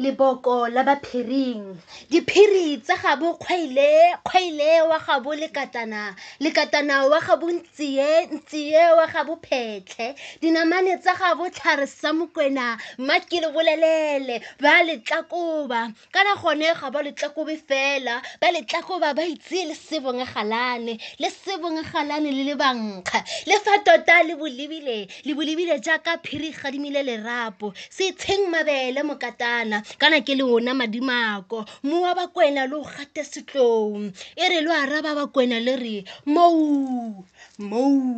leboko la baphiring diphiri tša gabo kgwele kgwele wa gabo lekatana lekatana wa gabo ntseye ntseye wa gabo phehle dinamane tša gabo hlare sa mokwena mma ke le bolelele ba letlakoba kana gone ga ba letlakobe fela ba letlakoba ba itseye le sebonge galane le sebonge galane le le bankga le fa tota le bolebile le bolebile jaaka phiri gadimile lerapo se tsheng mabele mokatana kana ke le ona madimako mowa bakwena le o gate setlong e re lo araba bakwena le re mou mou